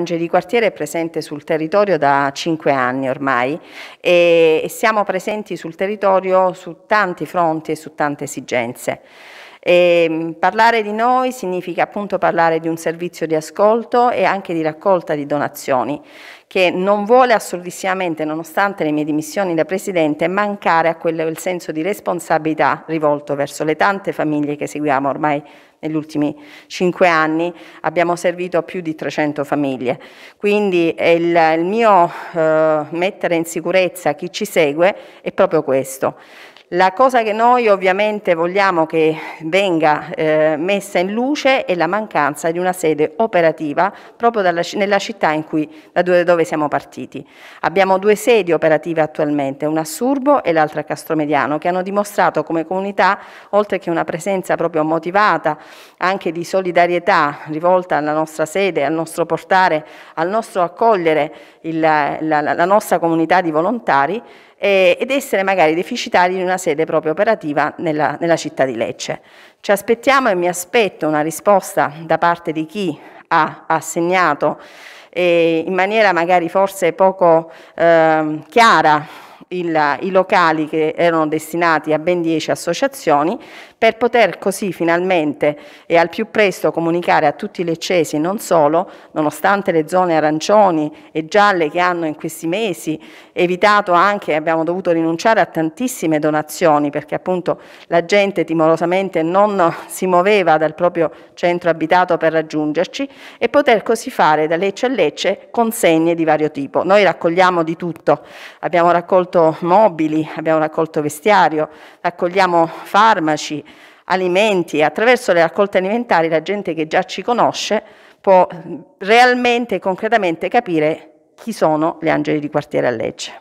Angeli Quartiere è presente sul territorio da cinque anni ormai e siamo presenti sul territorio su tanti fronti e su tante esigenze. E ehm, parlare di noi significa appunto parlare di un servizio di ascolto e anche di raccolta di donazioni, che non vuole assurdissimamente, nonostante le mie dimissioni da Presidente, mancare a quel senso di responsabilità rivolto verso le tante famiglie che seguiamo ormai negli ultimi cinque anni abbiamo servito più di 300 famiglie. Quindi il, il mio eh, mettere in sicurezza chi ci segue è proprio questo. La cosa che noi ovviamente vogliamo che venga eh, messa in luce è la mancanza di una sede operativa proprio dalla, nella città cui, da dove, siamo partiti. Abbiamo due sedi operative attualmente, una a Surbo e l'altra a Castromediano, che hanno dimostrato come comunità, oltre che una presenza proprio motivata, anche di solidarietà rivolta alla nostra sede, al nostro portare, al nostro accogliere il, la, la nostra comunità di volontari, eh, ed essere magari deficitari in una sede proprio operativa nella, nella città di Lecce. Ci aspettiamo e mi aspetto una risposta da parte di chi ha assegnato eh, in maniera magari forse poco eh, chiara il, i locali che erano destinati a ben 10 associazioni per poter così finalmente e al più presto comunicare a tutti i leccesi e non solo, nonostante le zone arancioni e gialle che hanno in questi mesi evitato anche, abbiamo dovuto rinunciare a tantissime donazioni perché appunto la gente timorosamente non si muoveva dal proprio centro abitato per raggiungerci e poter così fare da Lecce a Lecce consegne di vario tipo. Noi raccogliamo di tutto, abbiamo raccolto raccolto mobili, abbiamo raccolto vestiario, raccogliamo farmaci, alimenti e attraverso le raccolte alimentari la gente che già ci conosce può realmente e concretamente capire chi sono gli angeli di quartiere a Lecce.